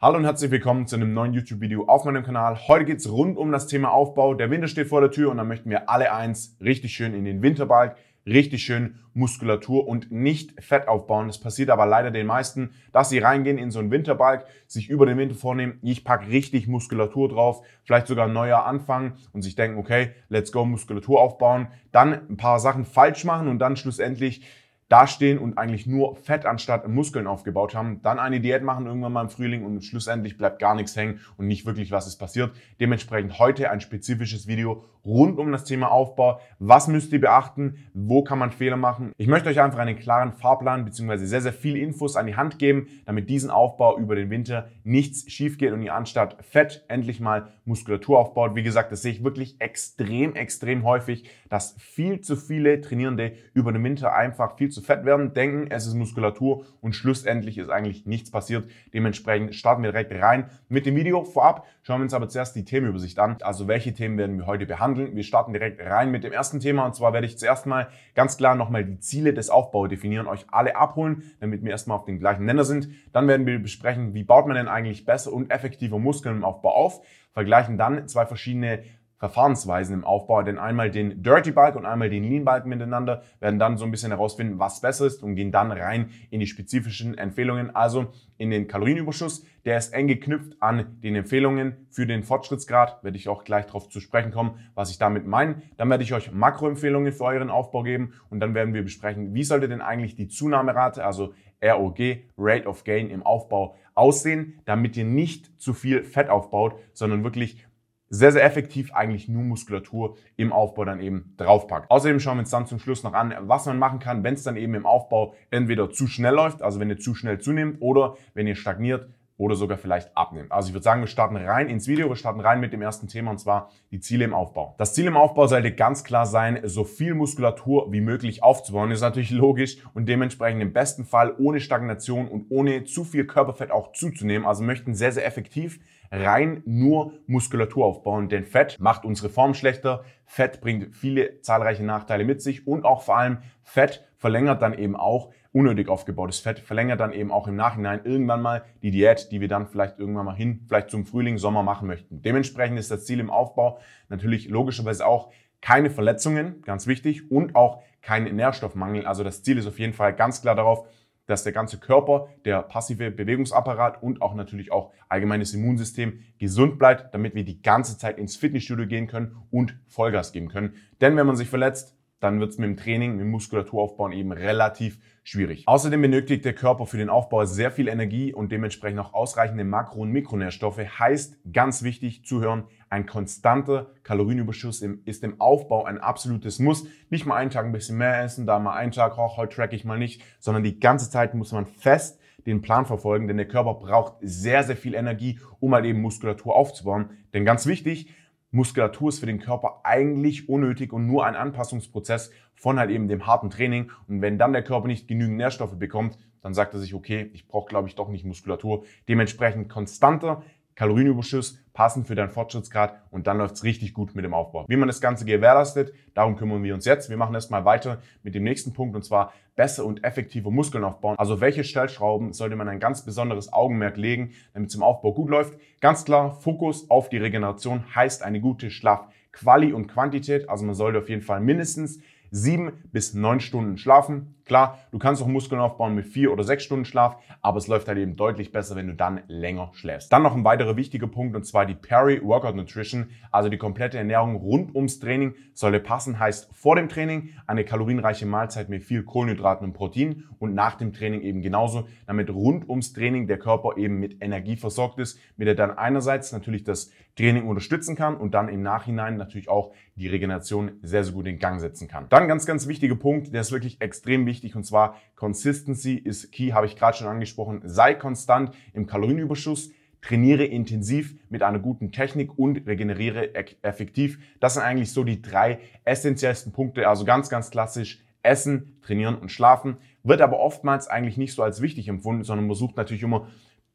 Hallo und herzlich willkommen zu einem neuen YouTube-Video auf meinem Kanal. Heute geht's rund um das Thema Aufbau. Der Winter steht vor der Tür und da möchten wir alle eins richtig schön in den Winterbalk, richtig schön Muskulatur und nicht Fett aufbauen. Das passiert aber leider den meisten, dass sie reingehen in so einen Winterbalk, sich über den Winter vornehmen, ich packe richtig Muskulatur drauf, vielleicht sogar ein neuer anfangen und sich denken, okay, let's go Muskulatur aufbauen, dann ein paar Sachen falsch machen und dann schlussendlich dastehen und eigentlich nur Fett anstatt Muskeln aufgebaut haben, dann eine Diät machen irgendwann mal im Frühling und schlussendlich bleibt gar nichts hängen und nicht wirklich, was ist passiert. Dementsprechend heute ein spezifisches Video rund um das Thema Aufbau. Was müsst ihr beachten? Wo kann man Fehler machen? Ich möchte euch einfach einen klaren Fahrplan bzw. sehr, sehr viel Infos an die Hand geben, damit diesen Aufbau über den Winter nichts schief geht und ihr anstatt Fett endlich mal Muskulatur aufbaut. Wie gesagt, das sehe ich wirklich extrem, extrem häufig, dass viel zu viele Trainierende über den Winter einfach viel zu zu fett werden, denken, es ist Muskulatur und schlussendlich ist eigentlich nichts passiert. Dementsprechend starten wir direkt rein mit dem Video vorab. Schauen wir uns aber zuerst die Themenübersicht an. Also welche Themen werden wir heute behandeln? Wir starten direkt rein mit dem ersten Thema und zwar werde ich zuerst mal ganz klar nochmal die Ziele des Aufbaus definieren, euch alle abholen, damit wir erstmal auf den gleichen Nenner sind. Dann werden wir besprechen, wie baut man denn eigentlich besser und effektiver Muskeln im Aufbau auf, vergleichen dann zwei verschiedene Verfahrensweisen im Aufbau, denn einmal den Dirty Bulk und einmal den Lean Bulk miteinander, werden dann so ein bisschen herausfinden, was besser ist und gehen dann rein in die spezifischen Empfehlungen, also in den Kalorienüberschuss. Der ist eng geknüpft an den Empfehlungen für den Fortschrittsgrad, werde ich auch gleich darauf zu sprechen kommen, was ich damit meine. Dann werde ich euch Makroempfehlungen für euren Aufbau geben und dann werden wir besprechen, wie sollte denn eigentlich die Zunahmerate, also ROG, Rate of Gain im Aufbau aussehen, damit ihr nicht zu viel Fett aufbaut, sondern wirklich sehr, sehr effektiv eigentlich nur Muskulatur im Aufbau dann eben draufpackt. Außerdem schauen wir uns dann zum Schluss noch an, was man machen kann, wenn es dann eben im Aufbau entweder zu schnell läuft, also wenn ihr zu schnell zunehmt oder wenn ihr stagniert oder sogar vielleicht abnehmt. Also ich würde sagen, wir starten rein ins Video, wir starten rein mit dem ersten Thema und zwar die Ziele im Aufbau. Das Ziel im Aufbau sollte ganz klar sein, so viel Muskulatur wie möglich aufzubauen. Das ist natürlich logisch und dementsprechend im besten Fall ohne Stagnation und ohne zu viel Körperfett auch zuzunehmen. Also möchten sehr, sehr effektiv rein nur Muskulatur aufbauen, denn Fett macht unsere Form schlechter, Fett bringt viele zahlreiche Nachteile mit sich und auch vor allem Fett verlängert dann eben auch unnötig aufgebautes Fett verlängert dann eben auch im Nachhinein irgendwann mal die Diät, die wir dann vielleicht irgendwann mal hin, vielleicht zum Frühling, Sommer machen möchten. Dementsprechend ist das Ziel im Aufbau natürlich logischerweise auch keine Verletzungen, ganz wichtig, und auch keinen Nährstoffmangel. Also das Ziel ist auf jeden Fall ganz klar darauf, dass der ganze Körper, der passive Bewegungsapparat und auch natürlich auch allgemeines Immunsystem gesund bleibt, damit wir die ganze Zeit ins Fitnessstudio gehen können und Vollgas geben können. Denn wenn man sich verletzt, dann wird es mit dem Training, mit dem Muskulaturaufbauen eben relativ schwierig. Außerdem benötigt der Körper für den Aufbau sehr viel Energie und dementsprechend auch ausreichende Makro- und Mikronährstoffe. Heißt, ganz wichtig zu hören, ein konstanter Kalorienüberschuss ist im Aufbau ein absolutes Muss. Nicht mal einen Tag ein bisschen mehr essen, da mal einen Tag, oh, heute track ich mal nicht, sondern die ganze Zeit muss man fest den Plan verfolgen, denn der Körper braucht sehr, sehr viel Energie, um halt eben Muskulatur aufzubauen. Denn ganz wichtig, Muskulatur ist für den Körper eigentlich unnötig und nur ein Anpassungsprozess von halt eben dem harten Training. Und wenn dann der Körper nicht genügend Nährstoffe bekommt, dann sagt er sich, okay, ich brauche, glaube ich, doch nicht Muskulatur. Dementsprechend konstanter Kalorienüberschuss, passend für deinen Fortschrittsgrad und dann läuft's richtig gut mit dem Aufbau. Wie man das Ganze gewährleistet, darum kümmern wir uns jetzt. Wir machen erstmal weiter mit dem nächsten Punkt und zwar besser und effektiver Muskeln aufbauen. Also welche Stellschrauben sollte man ein ganz besonderes Augenmerk legen, damit es im Aufbau gut läuft? Ganz klar, Fokus auf die Regeneration heißt eine gute Schlafquali und Quantität. Also man sollte auf jeden Fall mindestens sieben bis neun Stunden schlafen. Klar, du kannst auch Muskeln aufbauen mit vier oder sechs Stunden Schlaf, aber es läuft halt eben deutlich besser, wenn du dann länger schläfst. Dann noch ein weiterer wichtiger Punkt und zwar die Peri-Workout Nutrition, also die komplette Ernährung rund ums Training sollte passen, heißt vor dem Training eine kalorienreiche Mahlzeit mit viel Kohlenhydraten und Protein und nach dem Training eben genauso, damit rund ums Training der Körper eben mit Energie versorgt ist, mit der dann einerseits natürlich das Training unterstützen kann und dann im Nachhinein natürlich auch die Regeneration sehr, sehr gut in Gang setzen kann. Dann ganz, ganz wichtiger Punkt, der ist wirklich extrem wichtig wichtig und zwar Consistency ist key, habe ich gerade schon angesprochen. Sei konstant im Kalorienüberschuss, trainiere intensiv mit einer guten Technik und regeneriere effektiv. Das sind eigentlich so die drei essentiellsten Punkte, also ganz, ganz klassisch. Essen, trainieren und schlafen wird aber oftmals eigentlich nicht so als wichtig empfunden, sondern man sucht natürlich immer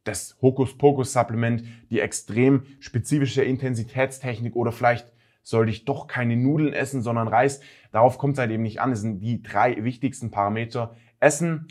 das Hokuspokus-Supplement, die extrem spezifische Intensitätstechnik oder vielleicht sollte ich doch keine Nudeln essen, sondern Reis. Darauf kommt es halt eben nicht an. Es sind die drei wichtigsten Parameter. Essen,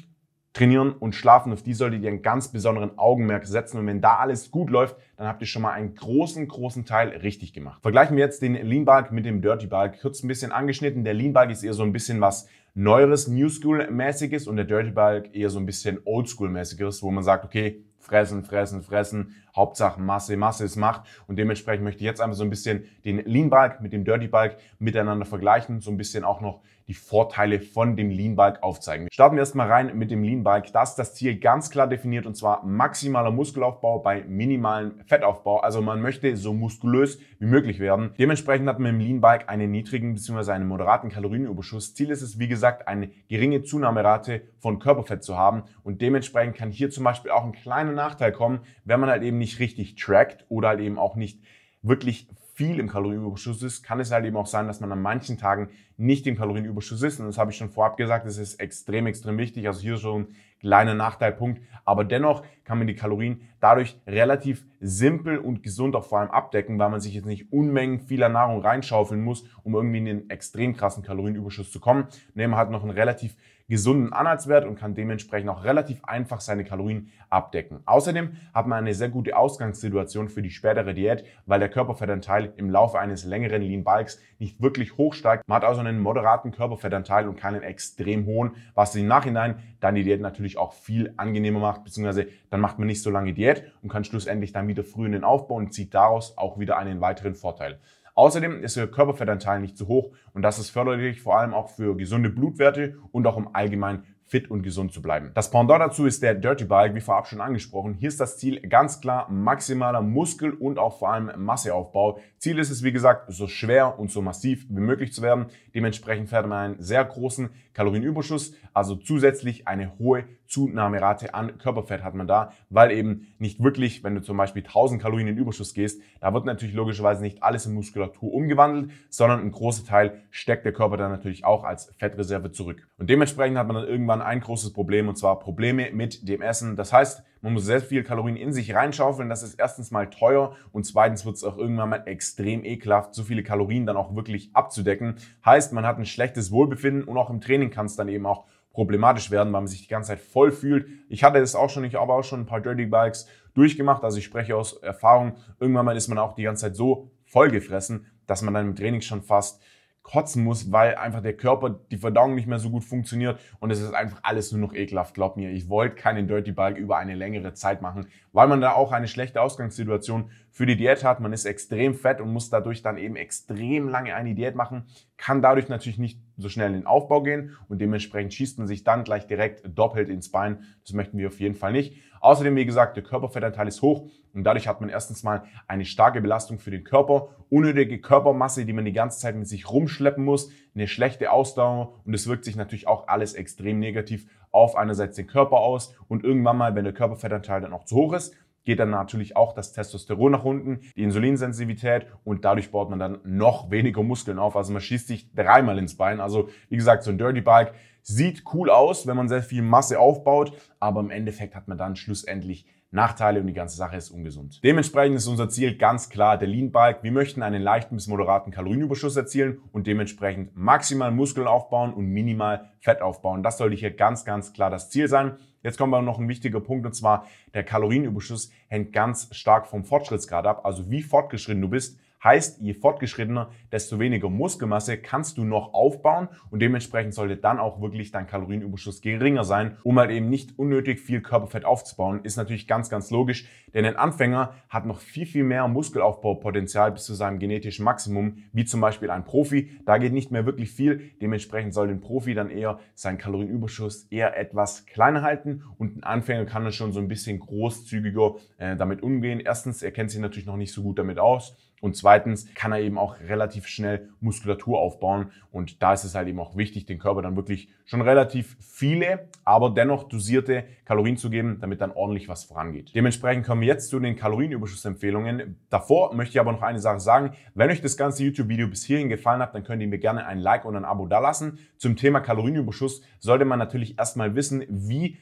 trainieren und schlafen. Auf die solltet ihr einen ganz besonderen Augenmerk setzen. Und wenn da alles gut läuft, dann habt ihr schon mal einen großen, großen Teil richtig gemacht. Vergleichen wir jetzt den Lean Bulk mit dem Dirty Bulk. Kurz ein bisschen angeschnitten. Der Lean Bulk ist eher so ein bisschen was Neueres, New School mäßiges und der Dirty Bulk eher so ein bisschen Old School mäßiges, wo man sagt, okay, fressen, fressen, fressen. Hauptsache Masse, Masse ist Macht. Und dementsprechend möchte ich jetzt einmal so ein bisschen den Lean Bike mit dem Dirty Bike miteinander vergleichen, so ein bisschen auch noch die Vorteile von dem Lean Bike aufzeigen. Starten wir erstmal rein mit dem Lean Bike. Das ist das Ziel ganz klar definiert und zwar maximaler Muskelaufbau bei minimalem Fettaufbau. Also man möchte so muskulös wie möglich werden. Dementsprechend hat man im Lean Bike einen niedrigen bzw. einen moderaten Kalorienüberschuss. Ziel ist es, wie gesagt, eine geringe Zunahmerate von Körperfett zu haben und dementsprechend kann hier zum Beispiel auch ein kleiner Nachteil kommen, wenn man halt eben nicht richtig trackt oder halt eben auch nicht wirklich viel im Kalorienüberschuss ist, kann es halt eben auch sein, dass man an manchen Tagen nicht im Kalorienüberschuss ist. Und das habe ich schon vorab gesagt, das ist extrem, extrem wichtig. Also hier schon ein kleiner Nachteilpunkt. Aber dennoch kann man die Kalorien dadurch relativ simpel und gesund auch vor allem abdecken, weil man sich jetzt nicht Unmengen vieler Nahrung reinschaufeln muss, um irgendwie in den extrem krassen Kalorienüberschuss zu kommen. Nehmen man hat noch einen relativ gesunden Anhaltswert und kann dementsprechend auch relativ einfach seine Kalorien abdecken. Außerdem hat man eine sehr gute Ausgangssituation für die spätere Diät, weil der Körperfettanteil im Laufe eines längeren Lean Bikes nicht wirklich hochsteigt. Man hat also einen moderaten Körperfettanteil und keinen extrem hohen, was im Nachhinein dann die Diät natürlich auch viel angenehmer macht, beziehungsweise dann macht man nicht so lange Diät und kann schlussendlich dann wieder früh in den Aufbau und zieht daraus auch wieder einen weiteren Vorteil. Außerdem ist der Körperfettanteil nicht zu hoch und das ist förderlich vor allem auch für gesunde Blutwerte und auch im Allgemeinen fit und gesund zu bleiben. Das Pendant dazu ist der Dirty Bike, wie vorab schon angesprochen. Hier ist das Ziel ganz klar maximaler Muskel- und auch vor allem Masseaufbau. Ziel ist es, wie gesagt, so schwer und so massiv wie möglich zu werden. Dementsprechend fährt man einen sehr großen Kalorienüberschuss, also zusätzlich eine hohe Zunahmerate an Körperfett hat man da, weil eben nicht wirklich, wenn du zum Beispiel 1000 Kalorien in Überschuss gehst, da wird natürlich logischerweise nicht alles in Muskulatur umgewandelt, sondern ein großer Teil steckt der Körper dann natürlich auch als Fettreserve zurück. Und dementsprechend hat man dann irgendwann ein großes Problem und zwar Probleme mit dem Essen. Das heißt, man muss sehr viel Kalorien in sich reinschaufeln. Das ist erstens mal teuer und zweitens wird es auch irgendwann mal extrem ekelhaft, so viele Kalorien dann auch wirklich abzudecken. Heißt, man hat ein schlechtes Wohlbefinden und auch im Training kann es dann eben auch problematisch werden, weil man sich die ganze Zeit voll fühlt. Ich hatte das auch schon, ich habe auch schon ein paar Dirty Bikes durchgemacht, also ich spreche aus Erfahrung. Irgendwann mal ist man auch die ganze Zeit so vollgefressen, dass man dann im Training schon fast kotzen muss, weil einfach der Körper, die Verdauung nicht mehr so gut funktioniert und es ist einfach alles nur noch ekelhaft. Glaub mir, ich wollte keinen Dirty Bulk über eine längere Zeit machen, weil man da auch eine schlechte Ausgangssituation für die Diät hat. Man ist extrem fett und muss dadurch dann eben extrem lange eine Diät machen, kann dadurch natürlich nicht so schnell in den Aufbau gehen und dementsprechend schießt man sich dann gleich direkt doppelt ins Bein. Das möchten wir auf jeden Fall nicht. Außerdem, wie gesagt, der Körperfettanteil ist hoch und dadurch hat man erstens mal eine starke Belastung für den Körper, unnötige Körpermasse, die man die ganze Zeit mit sich rumschleppen muss, eine schlechte Ausdauer und es wirkt sich natürlich auch alles extrem negativ auf einerseits den Körper aus und irgendwann mal, wenn der Körperfettanteil dann auch zu hoch ist, geht dann natürlich auch das Testosteron nach unten, die Insulinsensitivität und dadurch baut man dann noch weniger Muskeln auf. Also man schießt sich dreimal ins Bein. Also wie gesagt, so ein Dirty Bike sieht cool aus, wenn man sehr viel Masse aufbaut, aber im Endeffekt hat man dann schlussendlich Nachteile und die ganze Sache ist ungesund. Dementsprechend ist unser Ziel ganz klar der Lean Bike. Wir möchten einen leichten bis moderaten Kalorienüberschuss erzielen und dementsprechend maximal Muskeln aufbauen und minimal Fett aufbauen. Das sollte hier ganz, ganz klar das Ziel sein. Jetzt kommt aber noch ein wichtiger Punkt und zwar der Kalorienüberschuss hängt ganz stark vom Fortschrittsgrad ab. Also wie fortgeschritten du bist, Heißt, je fortgeschrittener, desto weniger Muskelmasse kannst du noch aufbauen und dementsprechend sollte dann auch wirklich dein Kalorienüberschuss geringer sein, um halt eben nicht unnötig viel Körperfett aufzubauen. Ist natürlich ganz, ganz logisch, denn ein Anfänger hat noch viel, viel mehr Muskelaufbaupotenzial bis zu seinem genetischen Maximum, wie zum Beispiel ein Profi. Da geht nicht mehr wirklich viel. Dementsprechend soll den Profi dann eher seinen Kalorienüberschuss eher etwas kleiner halten und ein Anfänger kann dann schon so ein bisschen großzügiger äh, damit umgehen. Erstens, er kennt sich natürlich noch nicht so gut damit aus und zweitens kann er eben auch relativ schnell Muskulatur aufbauen. Und da ist es halt eben auch wichtig, den Körper dann wirklich schon relativ viele, aber dennoch dosierte Kalorien zu geben, damit dann ordentlich was vorangeht. Dementsprechend kommen wir jetzt zu den Kalorienüberschussempfehlungen. Davor möchte ich aber noch eine Sache sagen. Wenn euch das ganze YouTube-Video bis hierhin gefallen hat, dann könnt ihr mir gerne ein Like und ein Abo dalassen. Zum Thema Kalorienüberschuss sollte man natürlich erstmal wissen, wie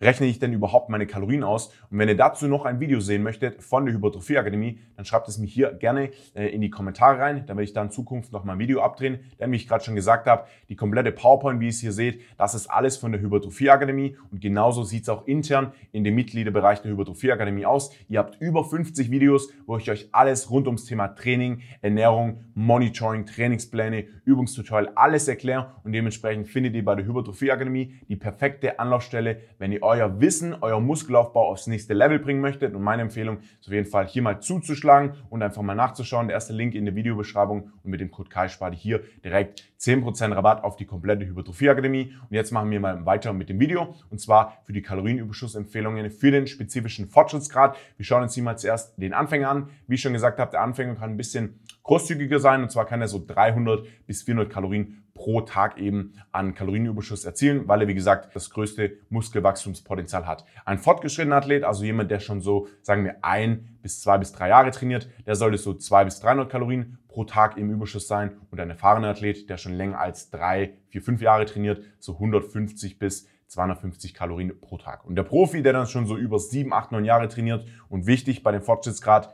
rechne ich denn überhaupt meine Kalorien aus? Und wenn ihr dazu noch ein Video sehen möchtet von der Hypertrophie dann schreibt es mir hier gerne äh, in die Kommentare rein, dann werde ich da in Zukunft noch mal ein Video abdrehen. Denn wie ich gerade schon gesagt habe, die komplette PowerPoint, wie ihr es hier seht, das ist alles von der Hypertrophie und genauso sieht es auch intern in dem Mitgliederbereich der Hypertrophie aus. Ihr habt über 50 Videos, wo ich euch alles rund ums Thema Training, Ernährung, Monitoring, Trainingspläne, Übungstutorial alles erkläre und dementsprechend findet ihr bei der Hypertrophie die perfekte Anlaufstelle, wenn ihr euch euer Wissen, euer Muskelaufbau aufs nächste Level bringen möchtet. Und meine Empfehlung ist auf jeden Fall hier mal zuzuschlagen und einfach mal nachzuschauen. Der erste Link in der Videobeschreibung und mit dem Code Kai spart hier direkt 10% Rabatt auf die komplette Hypertrophie Akademie. Und jetzt machen wir mal weiter mit dem Video und zwar für die Kalorienüberschussempfehlungen für den spezifischen Fortschrittsgrad. Wir schauen uns hier mal zuerst den Anfänger an. Wie ich schon gesagt habe, der Anfänger kann ein bisschen großzügiger sein und zwar kann er so 300 bis 400 Kalorien pro Tag eben an Kalorienüberschuss erzielen, weil er, wie gesagt, das größte Muskelwachstumspotenzial hat. Ein fortgeschrittener Athlet, also jemand, der schon so, sagen wir, ein bis zwei bis drei Jahre trainiert, der sollte so zwei bis 300 Kalorien pro Tag im Überschuss sein und ein erfahrener Athlet, der schon länger als drei, vier, fünf Jahre trainiert, so 150 bis 250 Kalorien pro Tag. Und der Profi, der dann schon so über sieben, acht, neun Jahre trainiert und wichtig bei dem Fortschrittsgrad,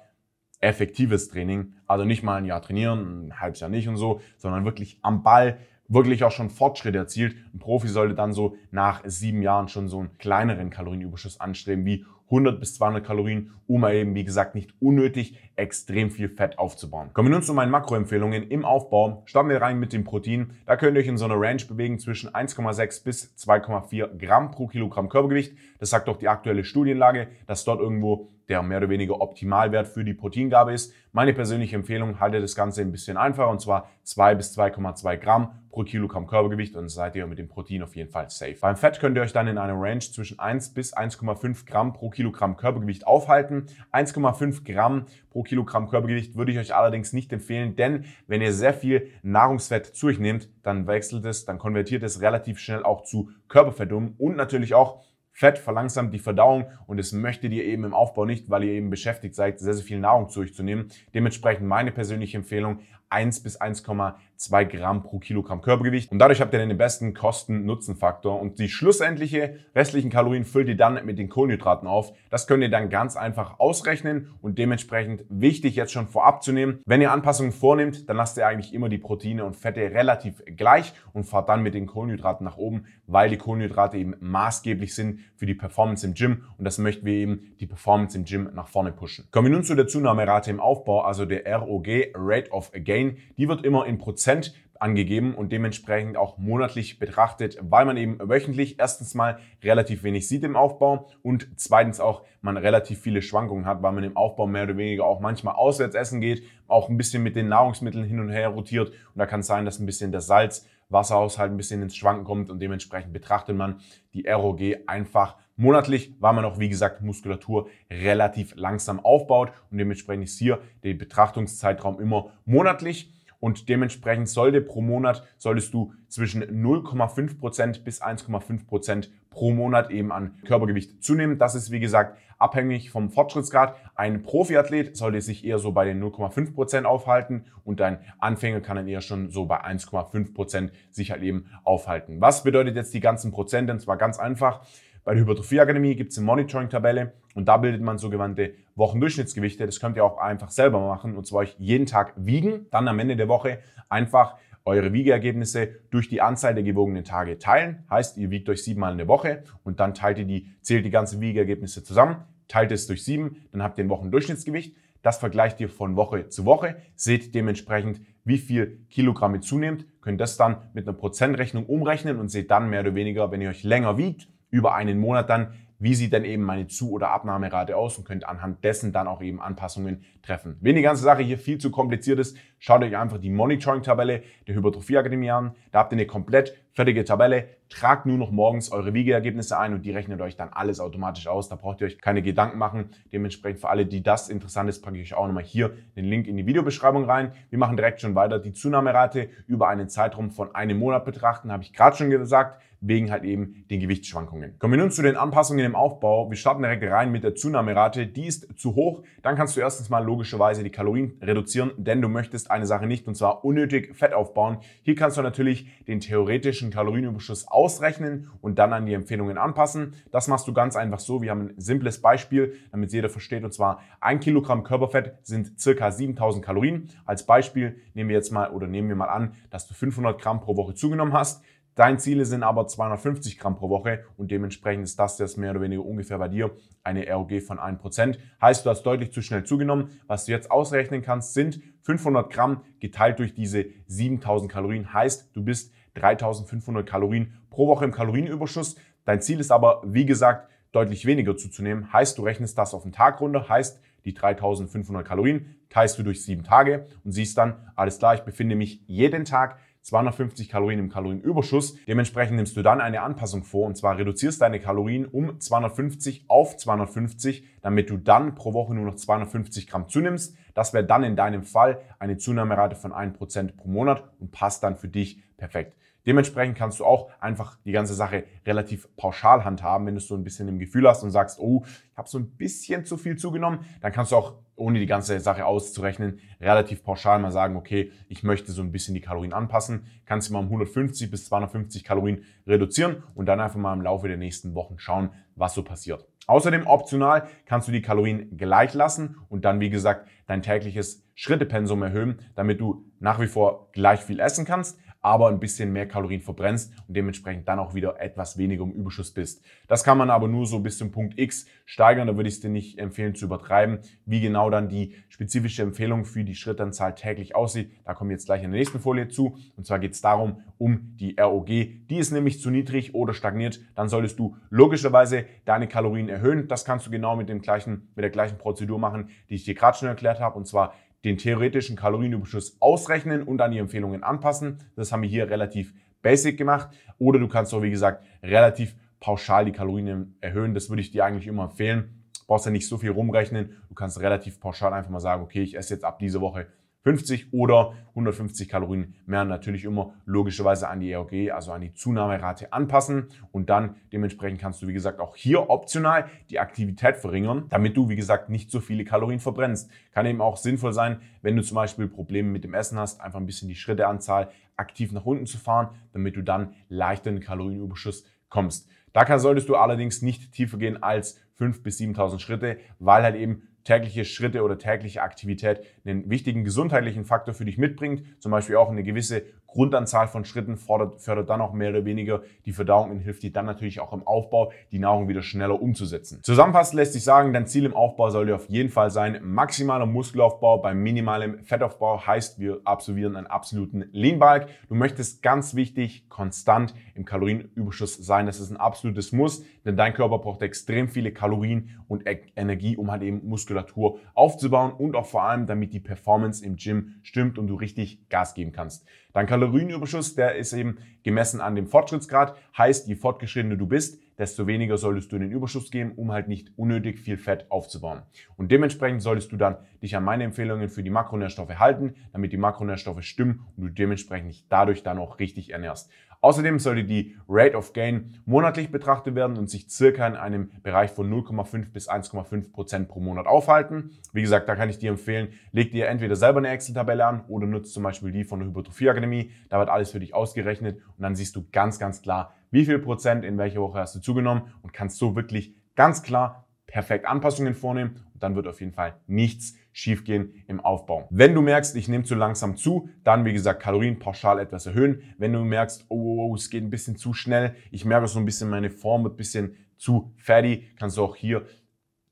effektives Training, also nicht mal ein Jahr trainieren, ein halbes Jahr nicht und so, sondern wirklich am Ball wirklich auch schon Fortschritte erzielt. Ein Profi sollte dann so nach sieben Jahren schon so einen kleineren Kalorienüberschuss anstreben, wie 100 bis 200 Kalorien, um eben, wie gesagt, nicht unnötig extrem viel Fett aufzubauen. Kommen wir nun zu meinen Makroempfehlungen im Aufbau. Starten wir rein mit dem Protein. Da könnt ihr euch in so einer Range bewegen zwischen 1,6 bis 2,4 Gramm pro Kilogramm Körpergewicht. Das sagt auch die aktuelle Studienlage, dass dort irgendwo der mehr oder weniger Optimalwert für die Proteingabe ist. Meine persönliche Empfehlung, haltet das Ganze ein bisschen einfacher und zwar 2 bis 2,2 Gramm pro Kilogramm Körpergewicht und seid ihr mit dem Protein auf jeden Fall safe. Beim Fett könnt ihr euch dann in einer Range zwischen 1 bis 1,5 Gramm pro Kilogramm Kilogramm Körpergewicht aufhalten. 1,5 Gramm pro Kilogramm Körpergewicht würde ich euch allerdings nicht empfehlen, denn wenn ihr sehr viel Nahrungsfett zu euch nehmt, dann wechselt es, dann konvertiert es relativ schnell auch zu Körperfett um und natürlich auch Fett verlangsamt die Verdauung und es möchtet ihr eben im Aufbau nicht, weil ihr eben beschäftigt seid, sehr, sehr viel Nahrung zu euch zu nehmen. Dementsprechend meine persönliche Empfehlung, 1 bis 1,2 Gramm pro Kilogramm Körpergewicht. Und dadurch habt ihr dann den besten Kosten-Nutzen-Faktor. Und die schlussendliche restlichen Kalorien füllt ihr dann mit den Kohlenhydraten auf. Das könnt ihr dann ganz einfach ausrechnen und dementsprechend wichtig jetzt schon vorab zu nehmen. Wenn ihr Anpassungen vornimmt, dann lasst ihr eigentlich immer die Proteine und Fette relativ gleich und fahrt dann mit den Kohlenhydraten nach oben, weil die Kohlenhydrate eben maßgeblich sind für die Performance im Gym und das möchten wir eben die Performance im Gym nach vorne pushen. Kommen wir nun zu der Zunahmerate im Aufbau, also der ROG, Rate of Gain. Die wird immer in Prozent angegeben und dementsprechend auch monatlich betrachtet, weil man eben wöchentlich erstens mal relativ wenig sieht im Aufbau und zweitens auch man relativ viele Schwankungen hat, weil man im Aufbau mehr oder weniger auch manchmal auswärts essen geht, auch ein bisschen mit den Nahrungsmitteln hin und her rotiert und da kann es sein, dass ein bisschen das Salz Wasserhaushalt ein bisschen ins Schwanken kommt und dementsprechend betrachtet man die ROG einfach monatlich, weil man auch, wie gesagt, Muskulatur relativ langsam aufbaut und dementsprechend ist hier der Betrachtungszeitraum immer monatlich und dementsprechend sollte pro Monat, solltest du zwischen 0,5% bis 1,5% pro Monat eben an Körpergewicht zunehmen. Das ist wie gesagt abhängig vom Fortschrittsgrad. Ein Profiathlet sollte sich eher so bei den 0,5% Prozent aufhalten und ein Anfänger kann dann eher schon so bei 1,5% Prozent sich halt eben aufhalten. Was bedeutet jetzt die ganzen Prozent? Und zwar ganz einfach. Bei der Hypertrophieakademie gibt es eine Monitoring-Tabelle und da bildet man sogenannte Wochendurchschnittsgewichte. Das könnt ihr auch einfach selber machen und zwar euch jeden Tag wiegen, dann am Ende der Woche einfach eure Wiegeergebnisse durch die Anzahl der gewogenen Tage teilen. Heißt, ihr wiegt euch siebenmal in der Woche und dann teilt ihr die, zählt die ganzen Wiegeergebnisse zusammen, teilt es durch sieben, dann habt ihr ein Wochendurchschnittsgewicht. Das vergleicht ihr von Woche zu Woche, seht dementsprechend, wie viel Kilogramm ihr zunehmt, könnt das dann mit einer Prozentrechnung umrechnen und seht dann mehr oder weniger, wenn ihr euch länger wiegt, über einen Monat dann, wie sieht denn eben meine Zu- oder Abnahmerate aus und könnt anhand dessen dann auch eben Anpassungen treffen. Wenn die ganze Sache hier viel zu kompliziert ist, schaut euch einfach die Monitoring-Tabelle der Hypertrophie-Akademie an. Da habt ihr eine komplett fertige Tabelle. Tragt nur noch morgens eure Wiegeergebnisse ein und die rechnet euch dann alles automatisch aus. Da braucht ihr euch keine Gedanken machen. Dementsprechend für alle, die das interessant ist, packe ich euch auch nochmal hier den Link in die Videobeschreibung rein. Wir machen direkt schon weiter. Die Zunahmerate über einen Zeitraum von einem Monat betrachten, habe ich gerade schon gesagt, wegen halt eben den Gewichtsschwankungen. Kommen wir nun zu den Anpassungen im Aufbau. Wir starten direkt rein mit der Zunahmerate. Die ist zu hoch. Dann kannst du erstens mal logischerweise die Kalorien reduzieren, denn du möchtest ist eine Sache nicht und zwar unnötig Fett aufbauen. Hier kannst du natürlich den theoretischen Kalorienüberschuss ausrechnen und dann an die Empfehlungen anpassen. Das machst du ganz einfach so. Wir haben ein simples Beispiel, damit jeder versteht und zwar ein Kilogramm Körperfett sind circa 7000 Kalorien. Als Beispiel nehmen wir jetzt mal oder nehmen wir mal an, dass du 500 Gramm pro Woche zugenommen hast. Dein Ziel sind aber 250 Gramm pro Woche und dementsprechend ist das jetzt mehr oder weniger ungefähr bei dir eine ROG von 1%. Heißt, du hast deutlich zu schnell zugenommen. Was du jetzt ausrechnen kannst, sind 500 Gramm geteilt durch diese 7000 Kalorien. Heißt, du bist 3500 Kalorien pro Woche im Kalorienüberschuss. Dein Ziel ist aber, wie gesagt, deutlich weniger zuzunehmen. Heißt, du rechnest das auf den Tag runter. Heißt, die 3500 Kalorien teilst du durch sieben Tage und siehst dann, alles klar, ich befinde mich jeden Tag 250 Kalorien im Kalorienüberschuss. Dementsprechend nimmst du dann eine Anpassung vor und zwar reduzierst deine Kalorien um 250 auf 250, damit du dann pro Woche nur noch 250 Gramm zunimmst. Das wäre dann in deinem Fall eine Zunahmerate von 1% pro Monat und passt dann für dich perfekt. Dementsprechend kannst du auch einfach die ganze Sache relativ pauschal handhaben, wenn du so ein bisschen im Gefühl hast und sagst, oh, ich habe so ein bisschen zu viel zugenommen, dann kannst du auch, ohne die ganze Sache auszurechnen, relativ pauschal mal sagen, okay, ich möchte so ein bisschen die Kalorien anpassen, kannst du mal um 150 bis 250 Kalorien reduzieren und dann einfach mal im Laufe der nächsten Wochen schauen, was so passiert. Außerdem optional kannst du die Kalorien gleich lassen und dann, wie gesagt, dein tägliches Schrittepensum erhöhen, damit du nach wie vor gleich viel essen kannst, aber ein bisschen mehr Kalorien verbrennst und dementsprechend dann auch wieder etwas weniger im Überschuss bist. Das kann man aber nur so bis zum Punkt X steigern, da würde ich es dir nicht empfehlen zu übertreiben. Wie genau dann die spezifische Empfehlung für die Schrittanzahl täglich aussieht, da kommen wir jetzt gleich in der nächsten Folie zu. Und zwar geht es darum, um die ROG. Die ist nämlich zu niedrig oder stagniert, dann solltest du logischerweise deine Kalorien erhöhen. Das kannst du genau mit, dem gleichen, mit der gleichen Prozedur machen, die ich dir gerade schon erklärt habe. Und zwar den theoretischen Kalorienüberschuss ausrechnen und an die Empfehlungen anpassen. Das haben wir hier relativ basic gemacht. Oder du kannst auch, wie gesagt, relativ pauschal die Kalorien erhöhen. Das würde ich dir eigentlich immer empfehlen. Du brauchst ja nicht so viel rumrechnen. Du kannst relativ pauschal einfach mal sagen, okay, ich esse jetzt ab dieser Woche 50 oder 150 Kalorien mehr natürlich immer logischerweise an die EOG, also an die Zunahmerate anpassen und dann dementsprechend kannst du, wie gesagt, auch hier optional die Aktivität verringern, damit du, wie gesagt, nicht so viele Kalorien verbrennst. Kann eben auch sinnvoll sein, wenn du zum Beispiel Probleme mit dem Essen hast, einfach ein bisschen die Schritteanzahl aktiv nach unten zu fahren, damit du dann leichter in den Kalorienüberschuss kommst. Da solltest du allerdings nicht tiefer gehen als 5.000 bis 7.000 Schritte, weil halt eben tägliche Schritte oder tägliche Aktivität einen wichtigen gesundheitlichen Faktor für dich mitbringt, zum Beispiel auch eine gewisse Grundanzahl von Schritten, fordert, fördert dann auch mehr oder weniger die Verdauung und hilft dir dann natürlich auch im Aufbau, die Nahrung wieder schneller umzusetzen. Zusammenfassend lässt sich sagen, dein Ziel im Aufbau soll dir auf jeden Fall sein, maximaler Muskelaufbau bei minimalem Fettaufbau heißt, wir absolvieren einen absoluten Lean Bulk. Du möchtest ganz wichtig konstant im Kalorienüberschuss sein. Das ist ein absolutes Muss, denn dein Körper braucht extrem viele Kalorien und e-, Energie, um halt eben Muskulatur aufzubauen und auch vor allem, damit die die Performance im Gym stimmt und du richtig Gas geben kannst. Dein Kalorienüberschuss, der ist eben gemessen an dem Fortschrittsgrad, heißt, je fortgeschrittener du bist, desto weniger solltest du in den Überschuss gehen, um halt nicht unnötig viel Fett aufzubauen. Und dementsprechend solltest du dann dich an meine Empfehlungen für die Makronährstoffe halten, damit die Makronährstoffe stimmen und du dementsprechend dich dadurch dann auch richtig ernährst. Außerdem sollte die Rate of Gain monatlich betrachtet werden und sich circa in einem Bereich von 0,5 bis 1,5 Prozent pro Monat aufhalten. Wie gesagt, da kann ich dir empfehlen, leg dir entweder selber eine Excel-Tabelle an oder nutzt zum Beispiel die von der Hypertrophie-Akademie. Da wird alles für dich ausgerechnet und dann siehst du ganz, ganz klar, wie viel Prozent in welcher Woche hast du zugenommen und kannst so wirklich ganz klar perfekt Anpassungen vornehmen und dann wird auf jeden Fall nichts schiefgehen im Aufbau. Wenn du merkst, ich nehme zu langsam zu, dann wie gesagt Kalorien pauschal etwas erhöhen. Wenn du merkst, oh, oh, oh, es geht ein bisschen zu schnell, ich merke so ein bisschen, meine Form wird ein bisschen zu fatty, kannst du auch hier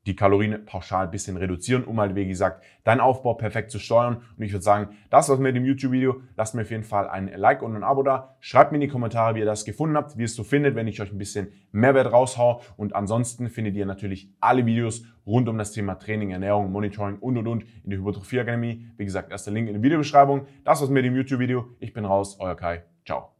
die Kalorien pauschal ein bisschen reduzieren, um halt, wie gesagt, deinen Aufbau perfekt zu steuern. Und ich würde sagen, das war's mit dem YouTube-Video. Lasst mir auf jeden Fall ein Like und ein Abo da. Schreibt mir in die Kommentare, wie ihr das gefunden habt, wie ihr es so findet, wenn ich euch ein bisschen Mehrwert raushaue. Und ansonsten findet ihr natürlich alle Videos rund um das Thema Training, Ernährung, Monitoring und und und in der Hypertrophie Akademie. Wie gesagt, erster Link in der Videobeschreibung. Das war's mit dem YouTube-Video. Ich bin raus, euer Kai. Ciao.